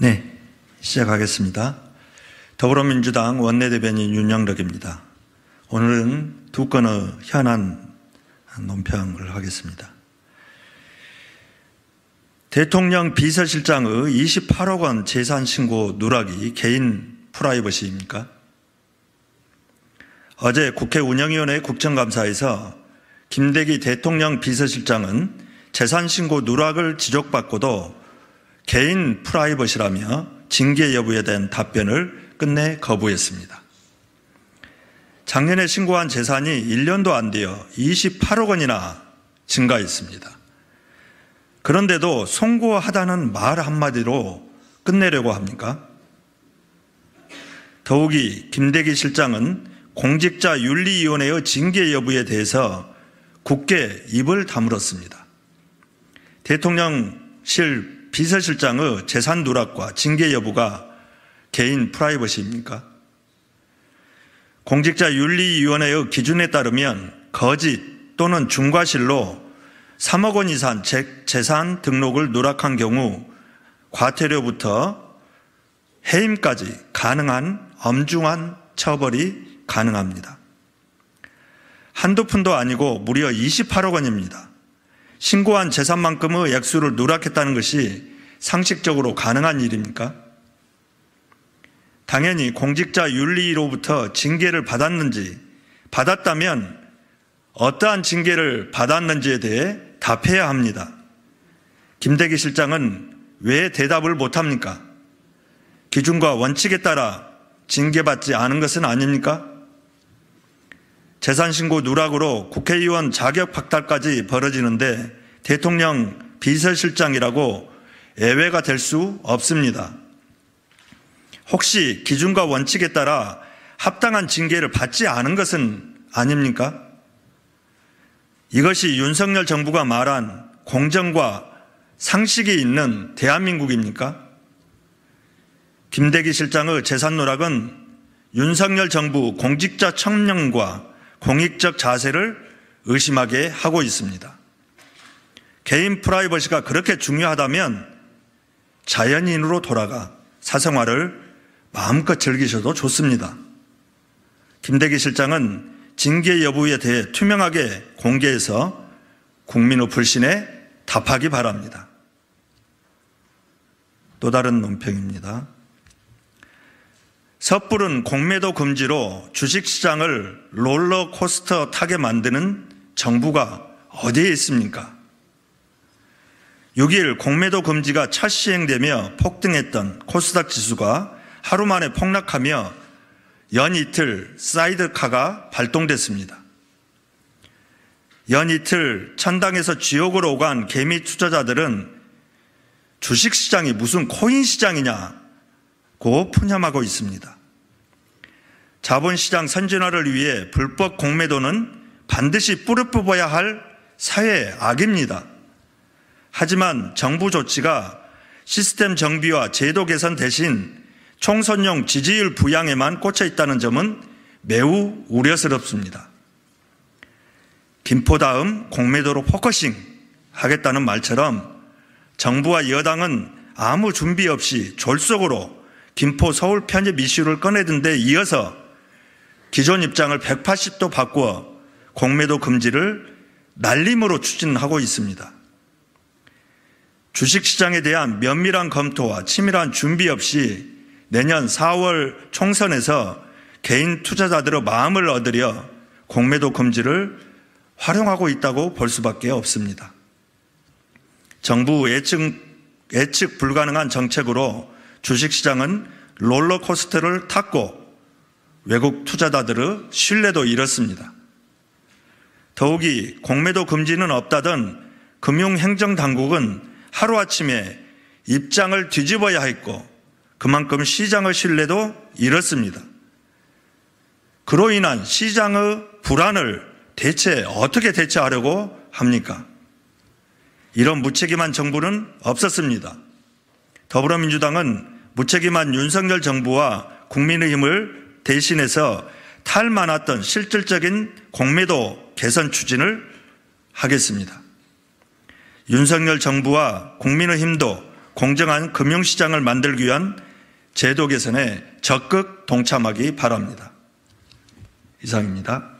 네, 시작하겠습니다. 더불어민주당 원내대변인 윤영덕입니다. 오늘은 두 건의 현안 논평을 하겠습니다. 대통령 비서실장의 28억 원 재산 신고 누락이 개인 프라이버시입니까? 어제 국회 운영위원회 국정감사에서 김대기 대통령 비서실장은 재산 신고 누락을 지적받고도 개인 프라이버시라며 징계 여부에 대한 답변을 끝내 거부했습니다. 작년에 신고한 재산이 1년도 안 되어 28억 원이나 증가했습니다. 그런데도 송구하다는 말 한마디로 끝내려고 합니까? 더욱이 김대기 실장은 공직자윤리위원회의 징계 여부에 대해서 국회 입을 다물었습니다. 대통령실 비서실장의 재산 누락과 징계 여부가 개인 프라이버시입니까? 공직자윤리위원회의 기준에 따르면 거짓 또는 중과실로 3억 원 이상 재산 등록을 누락한 경우 과태료부터 해임까지 가능한 엄중한 처벌이 가능합니다. 한두 푼도 아니고 무려 28억 원입니다. 신고한 재산만큼의 액수를 누락했다는 것이 상식적으로 가능한 일입니까? 당연히 공직자 윤리로부터 징계를 받았는지, 받았다면 어떠한 징계를 받았는지에 대해 답해야 합니다. 김대기 실장은 왜 대답을 못합니까? 기준과 원칙에 따라 징계받지 않은 것은 아닙니까? 재산신고 누락으로 국회의원 자격 박탈까지 벌어지는데 대통령 비서실장이라고 예외가 될 수 없습니다. 혹시 기준과 원칙에 따라 합당한 징계를 받지 않은 것은 아닙니까? 이것이 윤석열 정부가 말한 공정과 상식이 있는 대한민국입니까? 김대기 실장의 재산 누락은 윤석열 정부 공직자 청년과 공익적 자세를 의심하게 하고 있습니다. 개인 프라이버시가 그렇게 중요하다면 자연인으로 돌아가 사생활을 마음껏 즐기셔도 좋습니다. 김대기 실장은 징계 여부에 대해 투명하게 공개해서 국민의 불신에 답하기 바랍니다. 또 다른 논평입니다. 섣부른 공매도 금지로 주식시장을 롤러코스터 타게 만드는 정부가 어디에 있습니까? 6일 공매도 금지가 첫 시행되며 폭등했던 코스닥 지수가 하루 만에 폭락하며 연 이틀 사이드카가 발동됐습니다. 연 이틀 천당에서 지옥으로 오간 개미 투자자들은 주식시장이 무슨 코인 시장이냐 고 푸념하고 있습니다. 자본시장 선진화를 위해 불법 공매도는 반드시 뿌리 뽑아야 할 사회의 악입니다. 하지만 정부 조치가 시스템 정비와 제도 개선 대신 총선용 지지율 부양에만 꽂혀 있다는 점은 매우 우려스럽습니다. 김포 다음 공매도로 포커싱 하겠다는 말처럼 정부와 여당은 아무 준비 없이 졸속으로 김포 서울 편입 이슈를 꺼내든 데 이어서 기존 입장을 180도 바꾸어 공매도 금지를 날림으로 추진하고 있습니다. 주식시장에 대한 면밀한 검토와 치밀한 준비 없이 내년 4월 총선에서 개인 투자자들의 마음을 얻으려 공매도 금지를 활용하고 있다고 볼 수밖에 없습니다. 정부 예측, 예측 불가능한 정책으로 주식시장은 롤러코스터를 탔고 외국 투자자들의 신뢰도 잃었습니다. 더욱이 공매도 금지는 없다던 금융행정당국은 하루아침에 입장을 뒤집어야 했고 그만큼 시장의 신뢰도 잃었습니다. 그로 인한 시장의 불안을 대체 어떻게 대처하려고 합니까? 이런 무책임한 정부는 없었습니다. 더불어민주당은 무책임한 윤석열 정부와 국민의힘을 대신해서 탈만았던 실질적인 공매도 개선 추진을 하겠습니다. 윤석열 정부와 국민의힘도 공정한 금융시장을 만들기 위한 제도 개선에 적극 동참하기 바랍니다. 이상입니다.